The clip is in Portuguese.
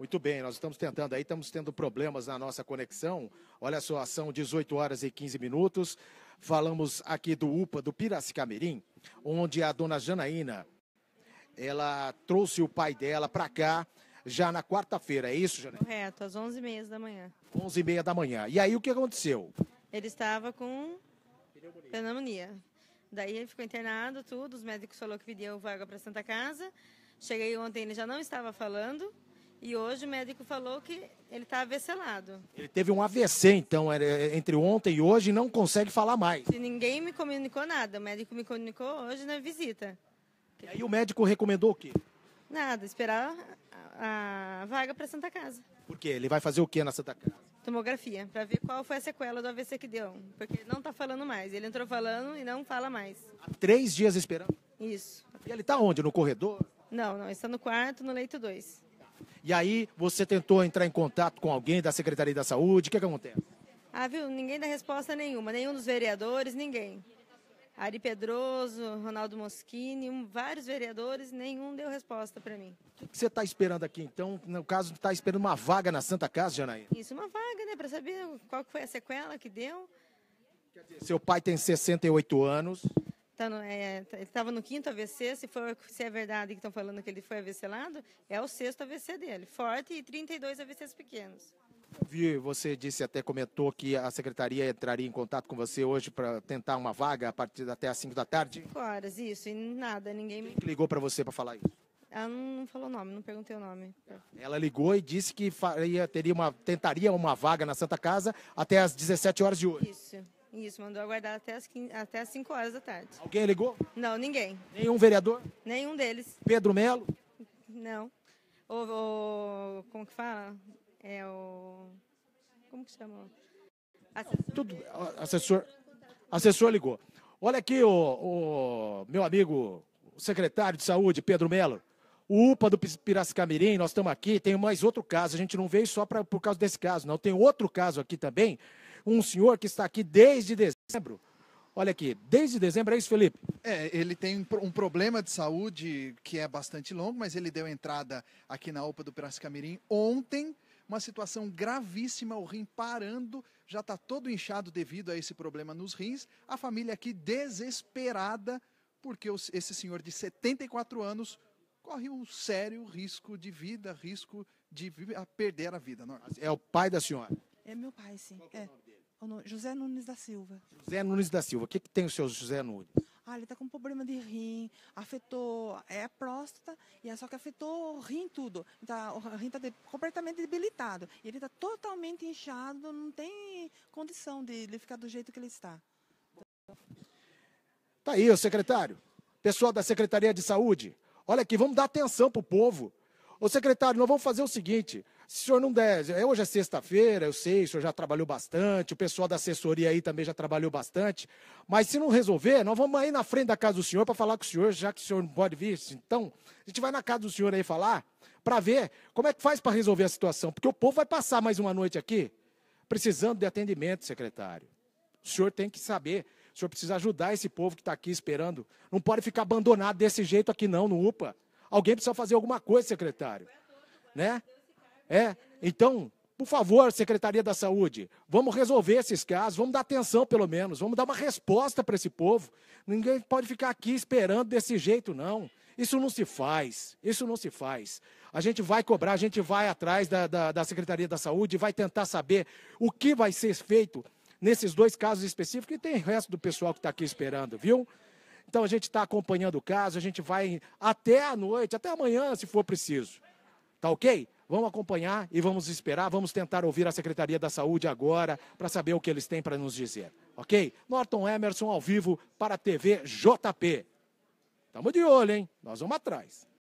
Muito bem, nós estamos tentando aí, estamos tendo problemas na nossa conexão. Olha só, são 18 horas e 15 minutos. Falamos aqui do UPA do Piracicamirim, onde a dona Janaína, ela trouxe o pai dela para cá já na quarta-feira, é isso, Janaína? Correto, às 11h30 da manhã. 11h30 da manhã. E aí o que aconteceu? Ele estava com pneumonia. pneumonia. Daí ele ficou internado, tudo, os médicos falaram que pediu vaga para Santa Casa. Cheguei ontem, ele já não estava falando, e hoje o médico falou que ele está avesselado. Ele teve um AVC, então, é, entre ontem e hoje, e não consegue falar mais. E ninguém me comunicou nada. O médico me comunicou hoje na visita. E aí o médico recomendou o quê? Nada, esperar a, vaga para Santa Casa. Por quê? Ele vai fazer o quê na Santa Casa? Tomografia, para ver qual foi a sequela do AVC que deu. Porque ele não está falando mais. Ele entrou falando e não fala mais. Há três dias esperando? Isso. E ele está onde? No corredor? Não, não. Está no quarto, no leito 2. E aí você tentou entrar em contato com alguém da Secretaria da Saúde? O que, é que acontece? Ah, viu? Ninguém dá resposta nenhuma. Nenhum dos vereadores, ninguém. Ari Pedroso, Ronaldo Moschini, vários vereadores, nenhum deu resposta para mim. O que você está esperando aqui, então? No caso, está esperando uma vaga na Santa Casa, Janaína? Isso, uma vaga, né? Para saber qual foi a sequela que deu. Quer dizer, seu pai tem 68 anos tá no, é, tá, estava no quinto AVC, se, for, se é verdade que estão falando que ele foi AVClado, é o sexto AVC dele, forte e 32 AVCs pequenos. Vi, você disse, até comentou que a secretaria entraria em contato com você hoje para tentar uma vaga a partir até às 5 da tarde? 5 horas, isso, e nada, ninguém me... ligou para você para falar isso? Ela não falou o nome, não perguntei o nome. Ela ligou e disse que faria, teria uma, tentaria uma vaga na Santa Casa até às 17 horas de hoje. Isso. Isso, mandou aguardar até as, 15, até as 5 horas da tarde. Alguém ligou? Não, ninguém. Nenhum vereador? Nenhum deles. Pedro Melo? Não. O, o, como que fala? É o. Como que chama? Assessor Tudo, assessor, assessor ligou. Olha aqui o, o meu amigo o secretário de saúde, Pedro Melo. O UPA do Piracicamirim, nós estamos aqui, tem mais outro caso. A gente não veio só pra, por causa desse caso, não. Tem outro caso aqui também um senhor que está aqui desde dezembro. Olha aqui, desde dezembro, é isso, Felipe? É, ele tem um problema de saúde que é bastante longo, mas ele deu entrada aqui na Opa do Piracicamirim ontem. Uma situação gravíssima, o rim parando, já está todo inchado devido a esse problema nos rins. A família aqui desesperada, porque esse senhor de 74 anos corre um sério risco de vida, risco de perder a vida. É? é o pai da senhora? É meu pai, sim. Qual é. é José Nunes da Silva. José Nunes da Silva. O que, é que tem o seu José Nunes? Ah, ele está com problema de rim, afetou é, a próstata, e é só que afetou o rim tudo. Tá, o rim está de, completamente debilitado. Ele está totalmente inchado, não tem condição de ele ficar do jeito que ele está. Tá aí, o secretário. Pessoal da Secretaria de Saúde, olha aqui, vamos dar atenção para o povo. Ô secretário, nós vamos fazer o seguinte: se o senhor não der, hoje é sexta-feira, eu sei, o senhor já trabalhou bastante, o pessoal da assessoria aí também já trabalhou bastante, mas se não resolver, nós vamos aí na frente da casa do senhor para falar com o senhor, já que o senhor não pode vir, então, a gente vai na casa do senhor aí falar, para ver como é que faz para resolver a situação, porque o povo vai passar mais uma noite aqui precisando de atendimento, secretário. O senhor tem que saber, o senhor precisa ajudar esse povo que está aqui esperando. Não pode ficar abandonado desse jeito aqui não, no UPA. Alguém precisa fazer alguma coisa, secretário. Né? É? Então, por favor, Secretaria da Saúde, vamos resolver esses casos, vamos dar atenção pelo menos, vamos dar uma resposta para esse povo. Ninguém pode ficar aqui esperando desse jeito, não. Isso não se faz, isso não se faz. A gente vai cobrar, a gente vai atrás da, da, da Secretaria da Saúde, vai tentar saber o que vai ser feito nesses dois casos específicos e tem o resto do pessoal que está aqui esperando, viu? Então a gente está acompanhando o caso, a gente vai até a noite, até amanhã, se for preciso. Tá ok? Vamos acompanhar e vamos esperar, vamos tentar ouvir a Secretaria da Saúde agora para saber o que eles têm para nos dizer. Ok? Norton Emerson ao vivo para a TV JP. Tamo de olho, hein? Nós vamos atrás.